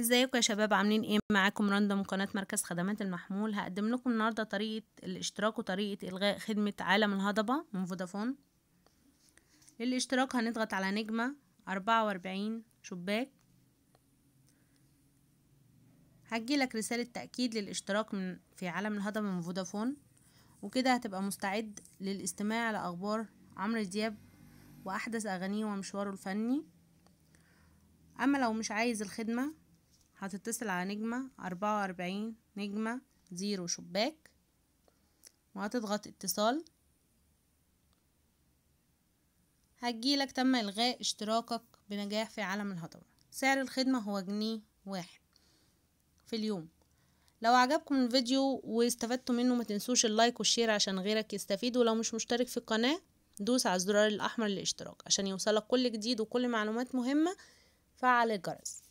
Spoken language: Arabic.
ازيكم يا شباب عاملين ايه معاكم رندا من قناه مركز خدمات المحمول هقدم لكم النهارده طريقه الاشتراك وطريقه الغاء خدمه عالم الهضبه من فودافون للاشتراك هنضغط على نجمه أربعة وأربعين شباك هتجيلك رساله تاكيد للاشتراك من في عالم الهضبه من فودافون وكده هتبقى مستعد للاستماع لاخبار عمرو دياب واحدث اغانيه ومشواره الفني اما لو مش عايز الخدمه هتتصل على نجمة أربعة وأربعين نجمة زيرو شباك وهتضغط اتصال هتجيلك تم إلغاء اشتراكك بنجاح في عالم الهضبة سعر الخدمة هو جنيه واحد في اليوم لو عجبكم الفيديو واستفدتوا منه ما تنسوش اللايك والشير عشان غيرك يستفيد ولو مش مشترك في القناة دوس على الزرار الأحمر للاشتراك عشان يوصلك كل جديد وكل معلومات مهمة فعل الجرس